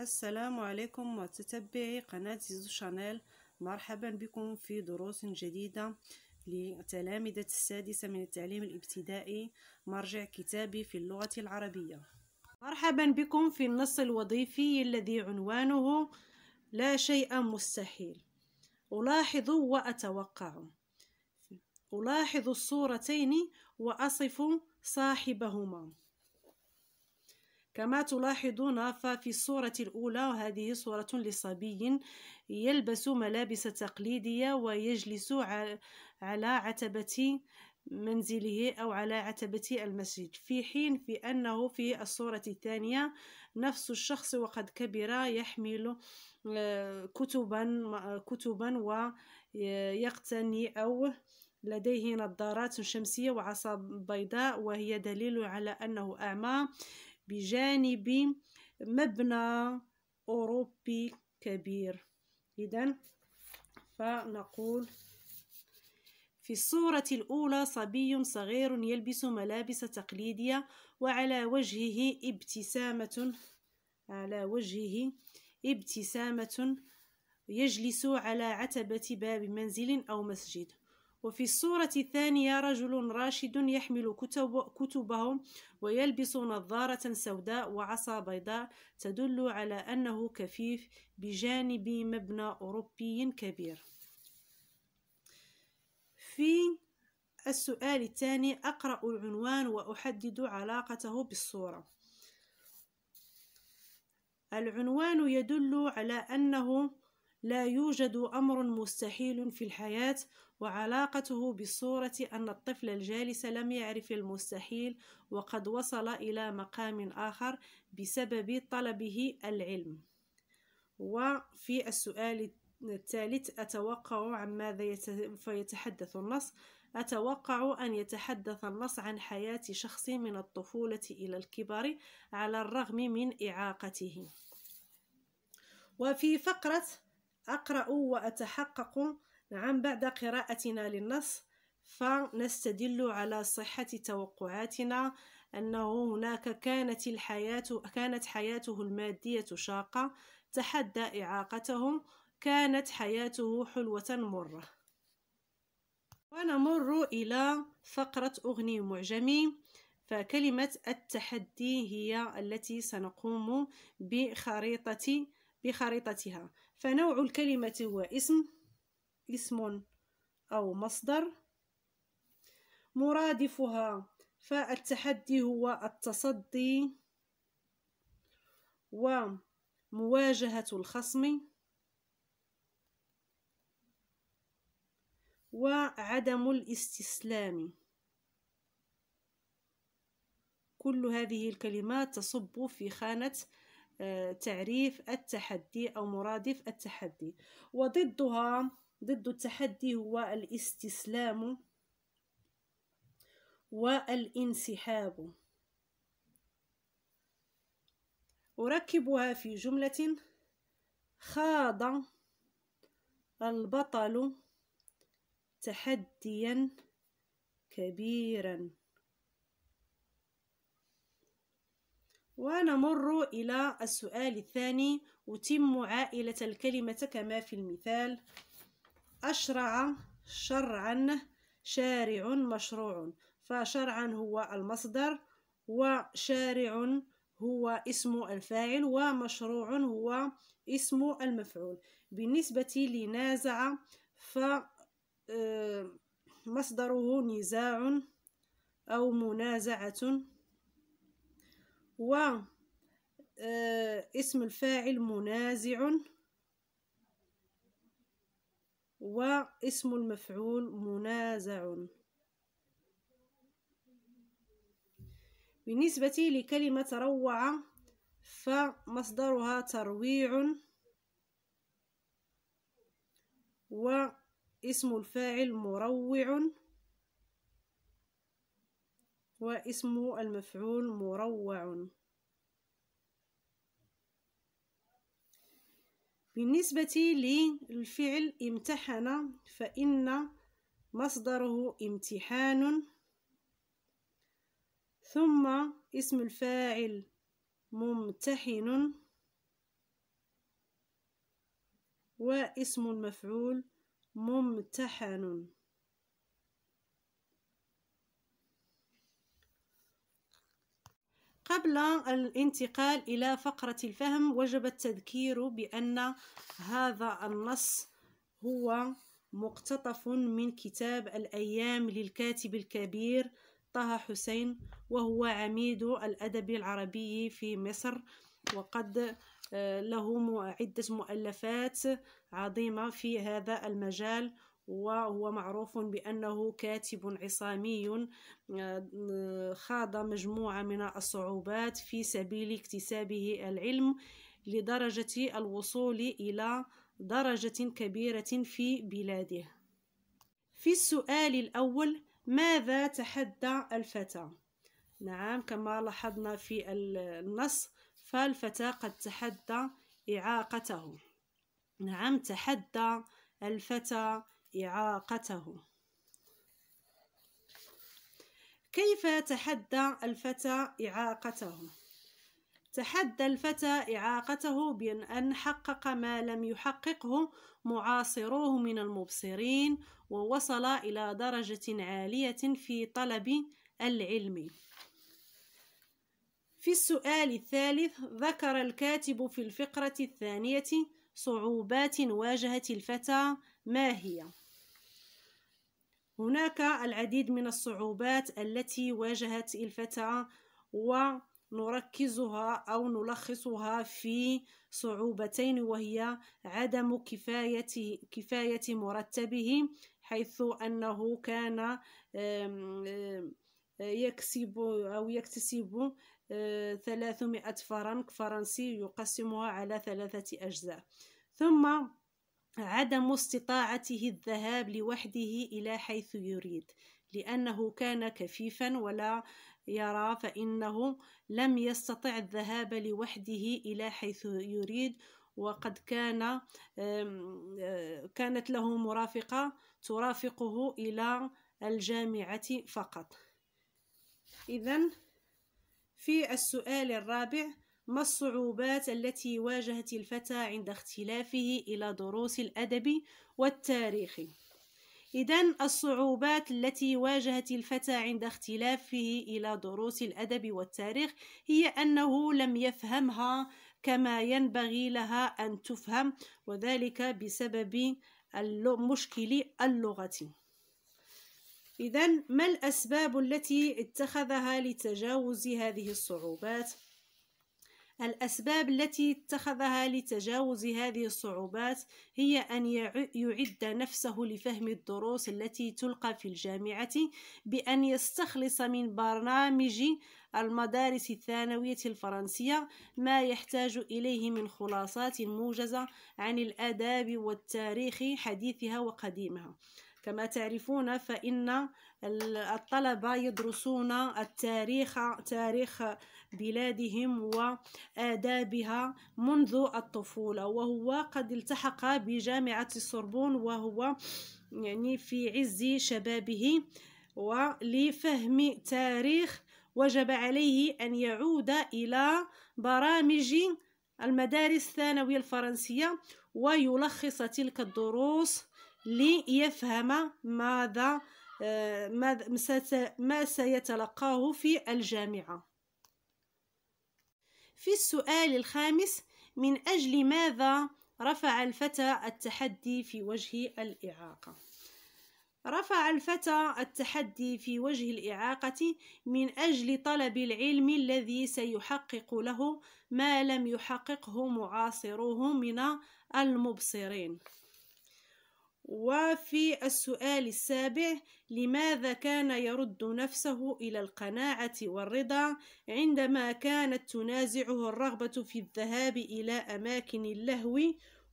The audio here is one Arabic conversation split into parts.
السلام عليكم متتبعي قناة زيزو شانيل مرحبا بكم في دروس جديدة لتلامذة السادسة من التعليم الابتدائي مرجع كتابي في اللغة العربية مرحبا بكم في النص الوظيفي الذي عنوانه لا شيء مستحيل ألاحظ وأتوقع ألاحظ الصورتين وأصف صاحبهما كما تلاحظون ففي الصورة الأولى هذه صورة لصبي يلبس ملابس تقليدية ويجلس على عتبة منزله أو على عتبة المسجد في حين في أنه في الصورة الثانية نفس الشخص وقد كبر يحمل آه، كتبا كتبا ويقتني أو لديه نظارات شمسية وعصا بيضاء وهي دليل على أنه أعمى بجانب مبنى أوروبي كبير إذا فنقول في الصورة الأولى صبي صغير يلبس ملابس تقليدية وعلى وجهه ابتسامة على وجهه ابتسامة يجلس على عتبة باب منزل أو مسجد وفي الصورة الثانية رجل راشد يحمل كتب كتبه ويلبس نظارة سوداء وعصا بيضاء تدل على أنه كفيف بجانب مبنى أوروبي كبير في السؤال الثاني أقرأ العنوان وأحدد علاقته بالصورة العنوان يدل على أنه لا يوجد أمر مستحيل في الحياة وعلاقته بصورة أن الطفل الجالس لم يعرف المستحيل وقد وصل إلى مقام آخر بسبب طلبه العلم وفي السؤال الثالث أتوقع عن ماذا فيتحدث النص أتوقع أن يتحدث النص عن حياة شخص من الطفولة إلى الكبر على الرغم من إعاقته وفي فقرة أقرأ وأتحقق نعم بعد قراءتنا للنص فنستدل على صحة توقعاتنا أنه هناك كانت الحياة كانت حياته المادية شاقة تحدى إعاقته كانت حياته حلوة مرة ونمر إلى فقرة أغني معجمي فكلمة التحدي هي التي سنقوم بخريطة بخريطتها فنوع الكلمة هو اسم اسم أو مصدر مرادفها فالتحدي هو التصدي ومواجهة الخصم وعدم الاستسلام كل هذه الكلمات تصب في خانة آه، تعريف التحدي أو مرادف التحدي وضدها ضد التحدي هو الاستسلام والانسحاب أركبها في جملة خاض البطل تحديا كبيرا ونمر إلى السؤال الثاني أتم عائلة الكلمة كما في المثال أشرع شرعا شارع مشروع فشرعا هو المصدر وشارع هو اسم الفاعل ومشروع هو اسم المفعول بالنسبة لنازع فمصدره آه، نزاع أو منازعة و آه، اسم الفاعل منازع واسم المفعول منازع بالنسبة لكلمة روع فمصدرها ترويع واسم الفاعل مروع واسم المفعول مروع بالنسبة للفعل امتحن فإن مصدره امتحان ثم اسم الفاعل ممتحن واسم المفعول ممتحن قبل الانتقال إلى فقرة الفهم وجب التذكير بأن هذا النص هو مقتطف من كتاب الأيام للكاتب الكبير طه حسين وهو عميد الأدب العربي في مصر وقد آه، له عدة مؤلفات عظيمة في هذا المجال وهو معروف بأنه كاتب عصامي آه، خاض مجموعة من الصعوبات في سبيل اكتسابه العلم لدرجة الوصول إلى درجة كبيرة في بلاده. في السؤال الأول ماذا تحدى الفتى؟ نعم كما لاحظنا في النص فالفتى قد تحدى إعاقته. نعم تحدى الفتى إعاقته كيف تحدى الفتى إعاقته؟ تحدى الفتى إعاقته بأن حقق ما لم يحققه معاصروه من المبصرين ووصل إلى درجة عالية في طلب العلم في السؤال الثالث ذكر الكاتب في الفقرة الثانية صعوبات واجهت الفتى ما هي هناك العديد من الصعوبات التي واجهت الفتاة ونركزها أو نلخصها في صعوبتين وهي عدم كفاية, كفاية مرتبه حيث أنه كان يكسب أو يكتسب 300 آه، فرنك فرنسي يقسمها على ثلاثة أجزاء ثم عدم استطاعته الذهاب لوحده إلى حيث يريد لأنه كان كفيفا ولا يرى فإنه لم يستطع الذهاب لوحده إلى حيث يريد وقد كان آه، كانت له مرافقة ترافقه إلى الجامعة فقط إذا في السؤال الرابع ما الصعوبات التي واجهت الفتى عند اختلافه إلى دروس الأدب والتاريخ؟ إذا الصعوبات التي واجهت الفتى عند اختلافه إلى دروس الأدب والتاريخ هي أنه لم يفهمها كما ينبغي لها أن تفهم وذلك بسبب مشكل اللغة إذا ما الأسباب التي اتخذها لتجاوز هذه الصعوبات؟ الأسباب التي اتخذها لتجاوز هذه الصعوبات هي أن يعد نفسه لفهم الدروس التي تلقى في الجامعة بأن يستخلص من برنامج المدارس الثانوية الفرنسية ما يحتاج إليه من خلاصات موجزة عن الآداب والتاريخ حديثها وقديمها كما تعرفون فإن الطلبة يدرسون التاريخ تاريخ بلادهم وآدابها منذ الطفولة وهو قد التحق بجامعة السربون وهو يعني في عز شبابه ولفهم تاريخ وجب عليه أن يعود إلى برامج المدارس الثانوية الفرنسية ويلخص تلك الدروس ليفهم ماذا آه، ما سيتلقاه في الجامعة في السؤال الخامس من أجل ماذا رفع الفتى التحدي في وجه الإعاقة رفع الفتى التحدي في وجه الإعاقة من أجل طلب العلم الذي سيحقق له ما لم يحققه معاصروه من المبصرين وفي السؤال السابع لماذا كان يرد نفسه إلى القناعة والرضا عندما كانت تنازعه الرغبة في الذهاب إلى أماكن اللهو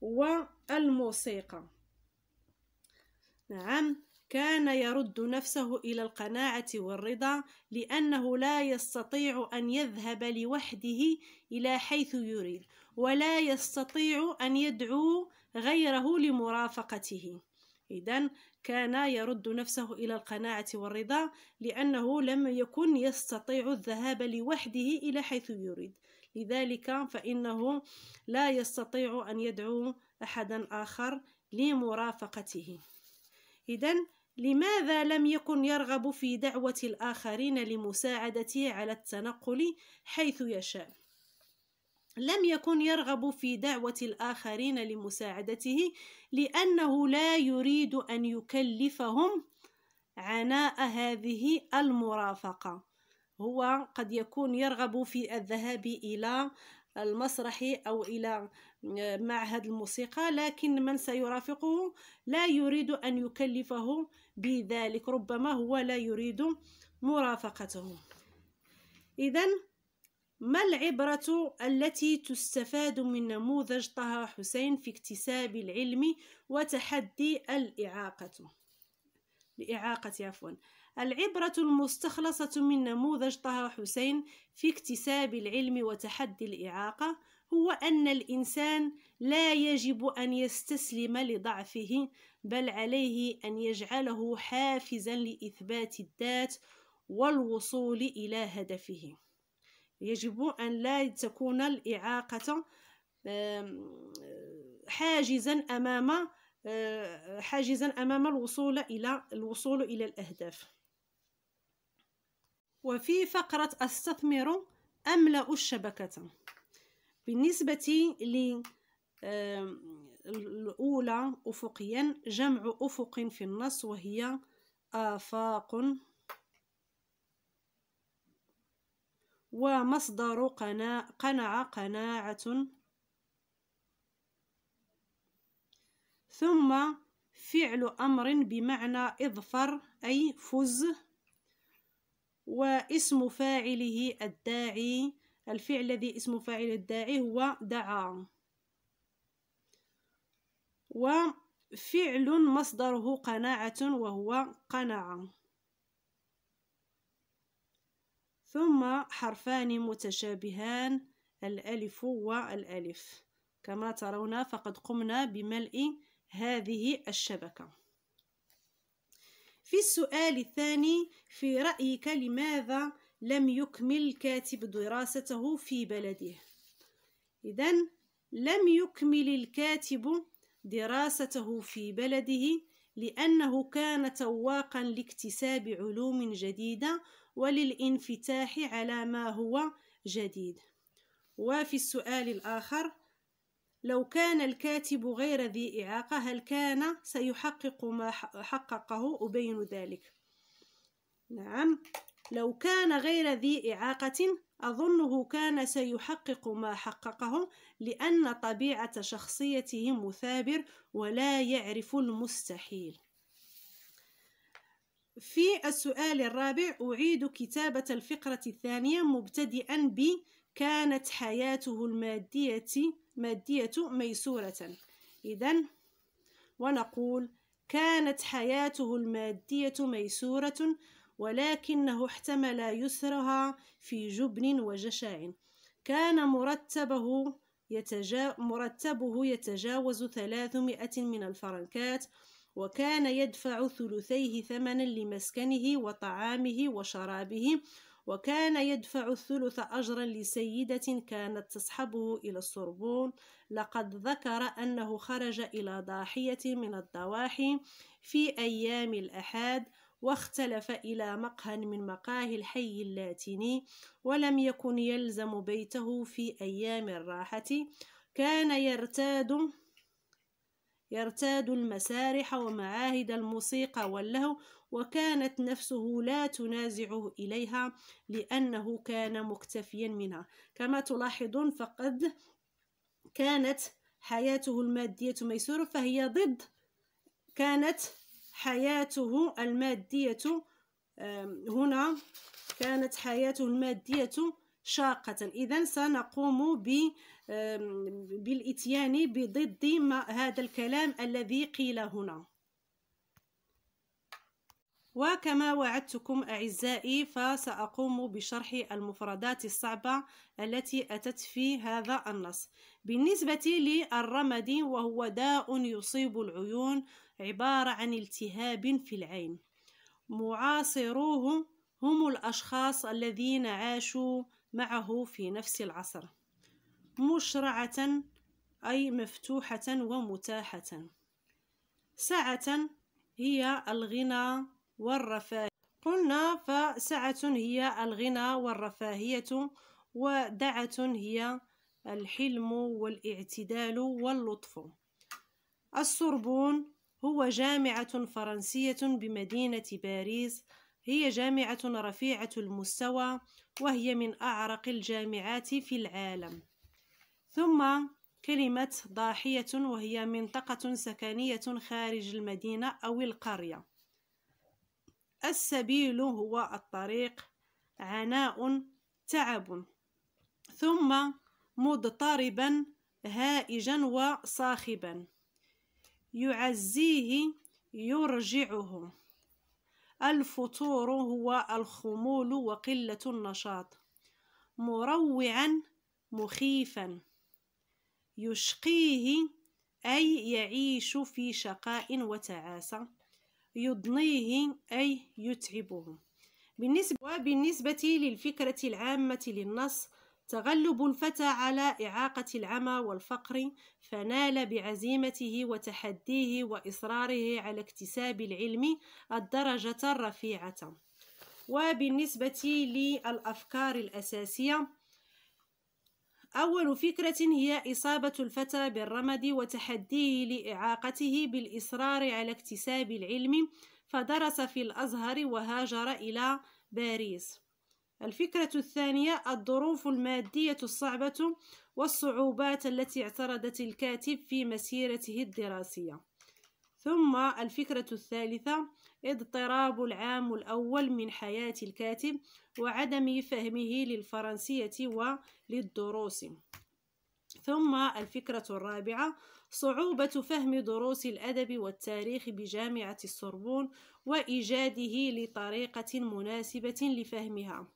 والموسيقى نعم كان يرد نفسه إلى القناعة والرضا لأنه لا يستطيع أن يذهب لوحده إلى حيث يريد ولا يستطيع أن يدعو غيره لمرافقته إذا كان يرد نفسه إلى القناعة والرضا لأنه لم يكن يستطيع الذهاب لوحده إلى حيث يريد لذلك فإنه لا يستطيع أن يدعو أحدا آخر لمرافقته إذا لماذا لم يكن يرغب في دعوة الآخرين لمساعدته على التنقل حيث يشاء؟ لم يكن يرغب في دعوة الآخرين لمساعدته لأنه لا يريد أن يكلفهم عناء هذه المرافقة هو قد يكون يرغب في الذهاب إلى المسرح أو إلى معهد الموسيقى لكن من سيرافقه لا يريد أن يكلفه بذلك ربما هو لا يريد مرافقته إذا ما العبرة التي تستفاد من نموذج طه حسين في اكتساب العلم وتحدي الإعاقة الإعاقة عفوا العبرة المستخلصة من نموذج طه حسين في اكتساب العلم وتحدي الإعاقة هو أن الإنسان لا يجب أن يستسلم لضعفه بل عليه أن يجعله حافزا لإثبات الذات والوصول إلى هدفه يجب أن لا تكون الإعاقة حاجزا أمام آه، حاجزا أمام الوصول إلى الوصول إلى الأهداف وفي فقرة أستثمر أملأ الشبكة بالنسبة للأولى أفقيا جمع أفق في النص وهي آفاق ومصدر قناع قنع قناعة ثم فعل أمر بمعنى اظفر أي فز واسم فاعله الداعي الفعل الذي اسم فاعل الداعي هو دعا وفعل مصدره قناعة وهو قناعة ثم حرفان متشابهان الألف والألف كما ترون فقد قمنا بملء هذه الشبكة في السؤال الثاني في رأيك لماذا لم يكمل الكاتب دراسته في بلده إذن لم يكمل الكاتب دراسته في بلده لأنه كان تواقا لاكتساب علوم جديدة وللانفتاح على ما هو جديد وفي السؤال الآخر لو كان الكاتب غير ذي إعاقة هل كان سيحقق ما حققه أبين ذلك نعم لو كان غير ذي إعاقة أظنه كان سيحقق ما حققه لأن طبيعة شخصيته مثابر ولا يعرف المستحيل في السؤال الرابع أعيد كتابة الفقرة الثانية مبتدئا ب كانت حياته المادية مادية ميسورة إذا ونقول كانت حياته المادية ميسورة ولكنه احتمل يسرها في جبن وجشع كان مرتبه يتجا مرتبه يتجاوز ثلاثمائة من الفرنكات وكان يدفع ثلثيه ثمنا لمسكنه وطعامه وشرابه وكان يدفع الثلث أجرا لسيدة كانت تصحبه إلى السربون لقد ذكر أنه خرج إلى ضاحية من الضواحي في أيام الأحاد واختلف إلى مقهى من مقاهي الحي اللاتيني ولم يكن يلزم بيته في أيام الراحة كان يرتاد يرتاد المسارح ومعاهد الموسيقى واللهو وكانت نفسه لا تنازعه إليها لأنه كان مكتفيا منها كما تلاحظون فقد كانت حياته المادية ميسورة فهي ضد كانت حياته المادية هنا كانت حياته المادية شاقة إذا سنقوم بالإتيان بضد ما هذا الكلام الذي قيل هنا وكما وعدتكم أعزائي فسأقوم بشرح المفردات الصعبة التي أتت في هذا النص بالنسبة للرمد وهو داء يصيب العيون عبارة عن التهاب في العين معاصروه هم الأشخاص الذين عاشوا معه في نفس العصر مشرعة أي مفتوحة ومتاحة سعة هي الغنى والرفاهية قلنا فسعة هي الغنى والرفاهية ودعة هي الحلم والاعتدال واللطف السربون هو جامعة فرنسية بمدينة باريس هي جامعة رفيعة المستوى وهي من أعرق الجامعات في العالم ثم كلمة ضاحية وهي منطقة سكنية خارج المدينة أو القرية السبيل هو الطريق عناء تعب ثم مضطربا هائجا وصاخبا يعزيه يرجعه الفطور هو الخمول وقلة النشاط مروعا مخيفا يشقيه أي يعيش في شقاء وتعاسة يضنيهم أي يتعبهم بالنسبة وبالنسبة للفكرة العامة للنص تغلب الفتى على إعاقة العمى والفقر فنال بعزيمته وتحديه وإصراره على اكتساب العلم الدرجة الرفيعة وبالنسبة للأفكار الأساسية أول فكرة هي إصابة الفتى بالرمد وتحديه لإعاقته بالإصرار على اكتساب العلم فدرس في الأزهر وهاجر إلى باريس الفكرة الثانية الظروف المادية الصعبة والصعوبات التي اعترضت الكاتب في مسيرته الدراسية ثم الفكرة الثالثة اضطراب العام الأول من حياة الكاتب وعدم فهمه للفرنسية وللدروس ثم الفكرة الرابعة صعوبة فهم دروس الأدب والتاريخ بجامعة السربون وإيجاده لطريقة مناسبة لفهمها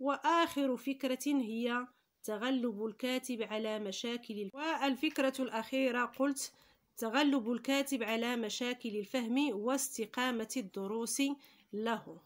وآخر فكرة هي تغلب الكاتب على مشاكل والفكرة الأخيرة قلت تغلب الكاتب على مشاكل الفهم واستقامة الدروس له